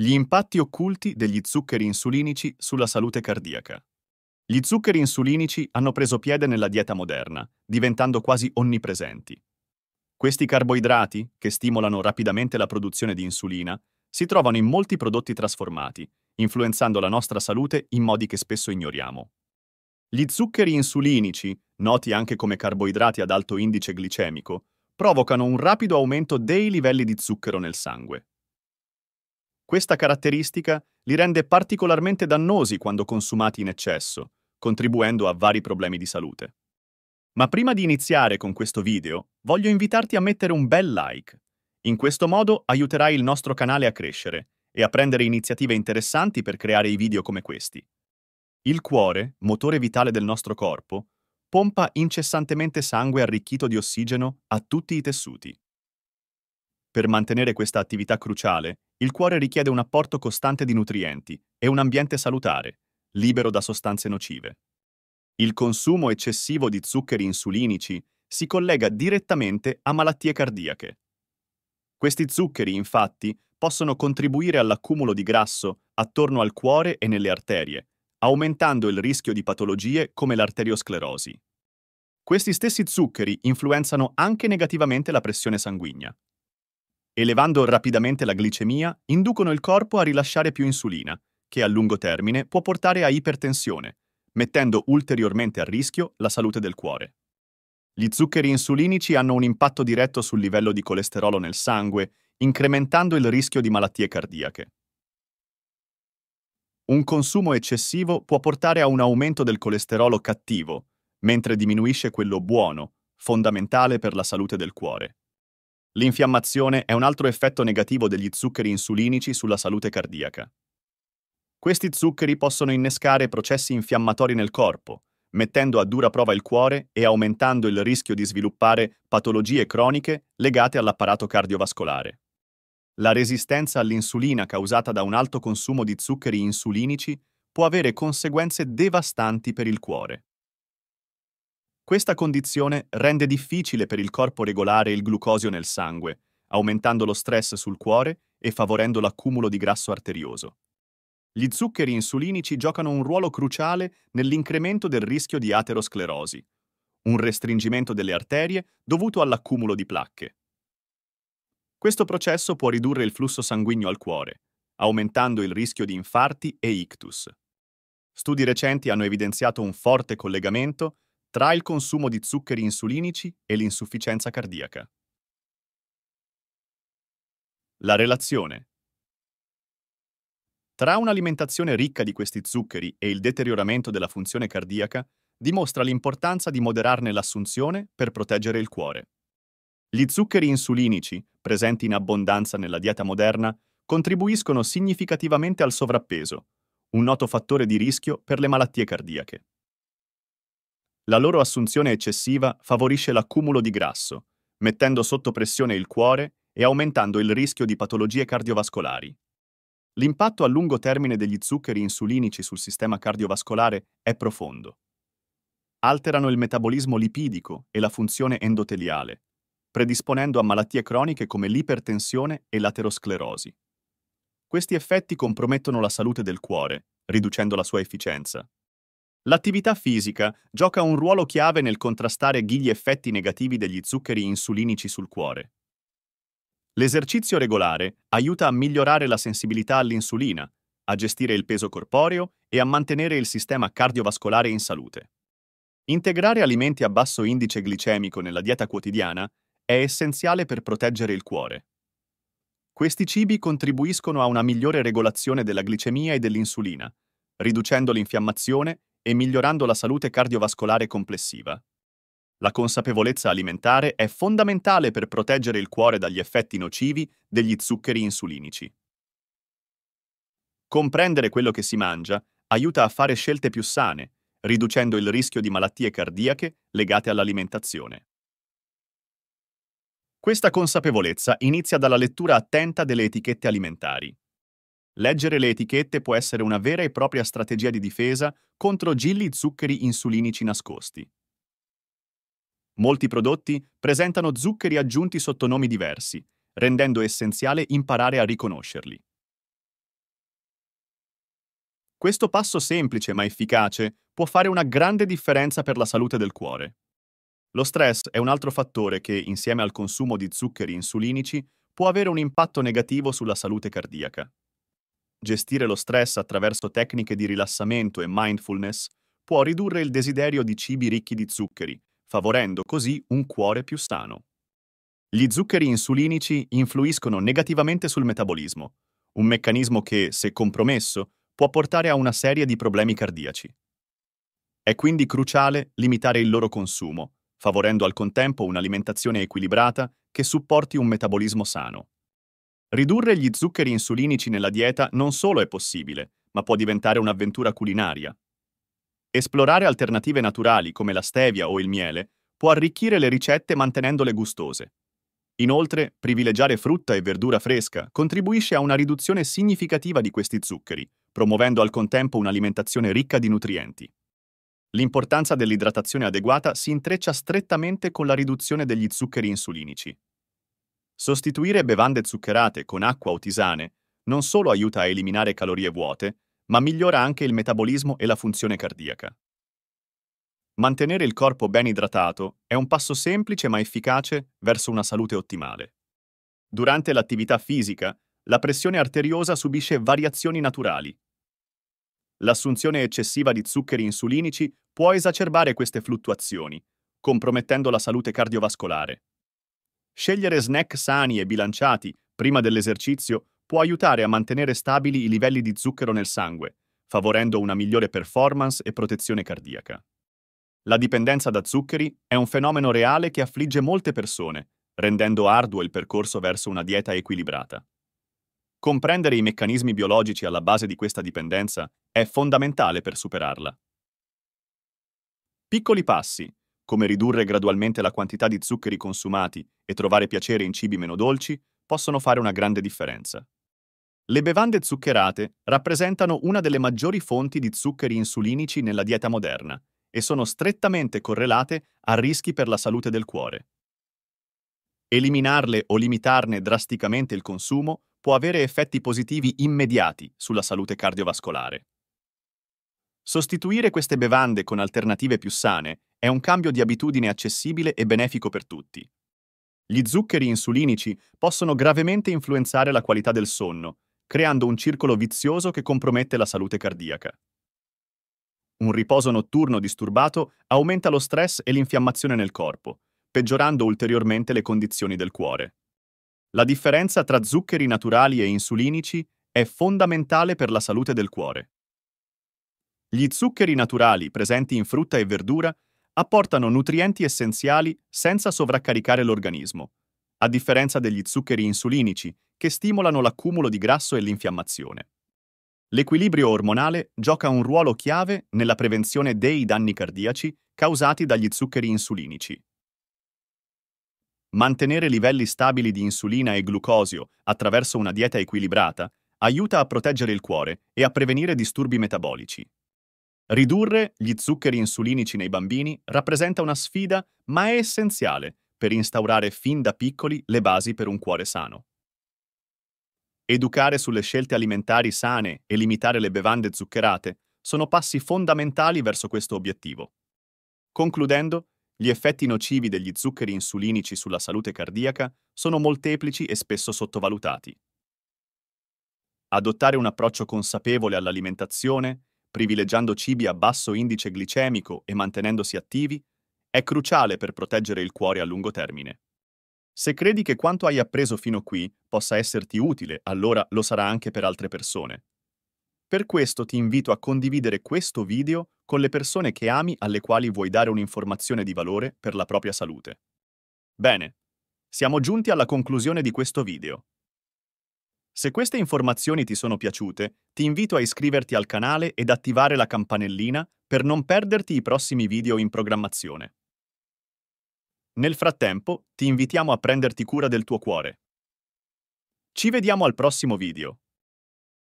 Gli impatti occulti degli zuccheri insulinici sulla salute cardiaca. Gli zuccheri insulinici hanno preso piede nella dieta moderna, diventando quasi onnipresenti. Questi carboidrati, che stimolano rapidamente la produzione di insulina, si trovano in molti prodotti trasformati, influenzando la nostra salute in modi che spesso ignoriamo. Gli zuccheri insulinici, noti anche come carboidrati ad alto indice glicemico, provocano un rapido aumento dei livelli di zucchero nel sangue. Questa caratteristica li rende particolarmente dannosi quando consumati in eccesso, contribuendo a vari problemi di salute. Ma prima di iniziare con questo video, voglio invitarti a mettere un bel like. In questo modo aiuterai il nostro canale a crescere e a prendere iniziative interessanti per creare i video come questi. Il cuore, motore vitale del nostro corpo, pompa incessantemente sangue arricchito di ossigeno a tutti i tessuti. Per mantenere questa attività cruciale, il cuore richiede un apporto costante di nutrienti e un ambiente salutare, libero da sostanze nocive. Il consumo eccessivo di zuccheri insulinici si collega direttamente a malattie cardiache. Questi zuccheri, infatti, possono contribuire all'accumulo di grasso attorno al cuore e nelle arterie, aumentando il rischio di patologie come l'arteriosclerosi. Questi stessi zuccheri influenzano anche negativamente la pressione sanguigna, elevando rapidamente la glicemia, inducono il corpo a rilasciare più insulina, che a lungo termine può portare a ipertensione, mettendo ulteriormente a rischio la salute del cuore. Gli zuccheri insulinici hanno un impatto diretto sul livello di colesterolo nel sangue, incrementando il rischio di malattie cardiache. Un consumo eccessivo può portare a un aumento del colesterolo cattivo, mentre diminuisce quello buono, fondamentale per la salute del cuore. L'infiammazione è un altro effetto negativo degli zuccheri insulinici sulla salute cardiaca. Questi zuccheri possono innescare processi infiammatori nel corpo, mettendo a dura prova il cuore e aumentando il rischio di sviluppare patologie croniche legate all'apparato cardiovascolare. La resistenza all'insulina causata da un alto consumo di zuccheri insulinici può avere conseguenze devastanti per il cuore. Questa condizione rende difficile per il corpo regolare il glucosio nel sangue, aumentando lo stress sul cuore e favorendo l'accumulo di grasso arterioso. Gli zuccheri insulinici giocano un ruolo cruciale nell'incremento del rischio di aterosclerosi, un restringimento delle arterie dovuto all'accumulo di placche. Questo processo può ridurre il flusso sanguigno al cuore, aumentando il rischio di infarti e ictus. Studi recenti hanno evidenziato un forte collegamento tra il consumo di zuccheri insulinici e l'insufficienza cardiaca. La relazione tra un'alimentazione ricca di questi zuccheri e il deterioramento della funzione cardiaca dimostra l'importanza di moderarne l'assunzione per proteggere il cuore. Gli zuccheri insulinici, presenti in abbondanza nella dieta moderna, contribuiscono significativamente al sovrappeso, un noto fattore di rischio per le malattie cardiache. La loro assunzione eccessiva favorisce l'accumulo di grasso, mettendo sotto pressione il cuore e aumentando il rischio di patologie cardiovascolari. L'impatto a lungo termine degli zuccheri insulinici sul sistema cardiovascolare è profondo. Alterano il metabolismo lipidico e la funzione endoteliale, predisponendo a malattie croniche come l'ipertensione e l'aterosclerosi. Questi effetti compromettono la salute del cuore, riducendo la sua efficienza, L'attività fisica gioca un ruolo chiave nel contrastare gli effetti negativi degli zuccheri insulinici sul cuore. L'esercizio regolare aiuta a migliorare la sensibilità all'insulina, a gestire il peso corporeo e a mantenere il sistema cardiovascolare in salute. Integrare alimenti a basso indice glicemico nella dieta quotidiana è essenziale per proteggere il cuore. Questi cibi contribuiscono a una migliore regolazione della glicemia e dell'insulina, riducendo l'infiammazione e migliorando la salute cardiovascolare complessiva. La consapevolezza alimentare è fondamentale per proteggere il cuore dagli effetti nocivi degli zuccheri insulinici. Comprendere quello che si mangia aiuta a fare scelte più sane, riducendo il rischio di malattie cardiache legate all'alimentazione. Questa consapevolezza inizia dalla lettura attenta delle etichette alimentari. Leggere le etichette può essere una vera e propria strategia di difesa contro gilli zuccheri insulinici nascosti. Molti prodotti presentano zuccheri aggiunti sotto nomi diversi, rendendo essenziale imparare a riconoscerli. Questo passo semplice ma efficace può fare una grande differenza per la salute del cuore. Lo stress è un altro fattore che, insieme al consumo di zuccheri insulinici, può avere un impatto negativo sulla salute cardiaca. Gestire lo stress attraverso tecniche di rilassamento e mindfulness può ridurre il desiderio di cibi ricchi di zuccheri, favorendo così un cuore più sano. Gli zuccheri insulinici influiscono negativamente sul metabolismo, un meccanismo che, se compromesso, può portare a una serie di problemi cardiaci. È quindi cruciale limitare il loro consumo, favorendo al contempo un'alimentazione equilibrata che supporti un metabolismo sano. Ridurre gli zuccheri insulinici nella dieta non solo è possibile, ma può diventare un'avventura culinaria. Esplorare alternative naturali come la stevia o il miele può arricchire le ricette mantenendole gustose. Inoltre, privilegiare frutta e verdura fresca contribuisce a una riduzione significativa di questi zuccheri, promuovendo al contempo un'alimentazione ricca di nutrienti. L'importanza dell'idratazione adeguata si intreccia strettamente con la riduzione degli zuccheri insulinici, Sostituire bevande zuccherate con acqua o tisane non solo aiuta a eliminare calorie vuote, ma migliora anche il metabolismo e la funzione cardiaca. Mantenere il corpo ben idratato è un passo semplice ma efficace verso una salute ottimale. Durante l'attività fisica, la pressione arteriosa subisce variazioni naturali. L'assunzione eccessiva di zuccheri insulinici può esacerbare queste fluttuazioni, compromettendo la salute cardiovascolare. Scegliere snack sani e bilanciati prima dell'esercizio può aiutare a mantenere stabili i livelli di zucchero nel sangue, favorendo una migliore performance e protezione cardiaca. La dipendenza da zuccheri è un fenomeno reale che affligge molte persone, rendendo arduo il percorso verso una dieta equilibrata. Comprendere i meccanismi biologici alla base di questa dipendenza è fondamentale per superarla. Piccoli passi come ridurre gradualmente la quantità di zuccheri consumati e trovare piacere in cibi meno dolci, possono fare una grande differenza. Le bevande zuccherate rappresentano una delle maggiori fonti di zuccheri insulinici nella dieta moderna e sono strettamente correlate a rischi per la salute del cuore. Eliminarle o limitarne drasticamente il consumo può avere effetti positivi immediati sulla salute cardiovascolare. Sostituire queste bevande con alternative più sane è un cambio di abitudine accessibile e benefico per tutti. Gli zuccheri insulinici possono gravemente influenzare la qualità del sonno, creando un circolo vizioso che compromette la salute cardiaca. Un riposo notturno disturbato aumenta lo stress e l'infiammazione nel corpo, peggiorando ulteriormente le condizioni del cuore. La differenza tra zuccheri naturali e insulinici è fondamentale per la salute del cuore. Gli zuccheri naturali presenti in frutta e verdura apportano nutrienti essenziali senza sovraccaricare l'organismo, a differenza degli zuccheri insulinici che stimolano l'accumulo di grasso e l'infiammazione. L'equilibrio ormonale gioca un ruolo chiave nella prevenzione dei danni cardiaci causati dagli zuccheri insulinici. Mantenere livelli stabili di insulina e glucosio attraverso una dieta equilibrata aiuta a proteggere il cuore e a prevenire disturbi metabolici. Ridurre gli zuccheri insulinici nei bambini rappresenta una sfida, ma è essenziale per instaurare fin da piccoli le basi per un cuore sano. Educare sulle scelte alimentari sane e limitare le bevande zuccherate sono passi fondamentali verso questo obiettivo. Concludendo, gli effetti nocivi degli zuccheri insulinici sulla salute cardiaca sono molteplici e spesso sottovalutati. Adottare un approccio consapevole all'alimentazione privilegiando cibi a basso indice glicemico e mantenendosi attivi, è cruciale per proteggere il cuore a lungo termine. Se credi che quanto hai appreso fino qui possa esserti utile, allora lo sarà anche per altre persone. Per questo ti invito a condividere questo video con le persone che ami alle quali vuoi dare un'informazione di valore per la propria salute. Bene, siamo giunti alla conclusione di questo video. Se queste informazioni ti sono piaciute, ti invito a iscriverti al canale ed attivare la campanellina per non perderti i prossimi video in programmazione. Nel frattempo, ti invitiamo a prenderti cura del tuo cuore. Ci vediamo al prossimo video.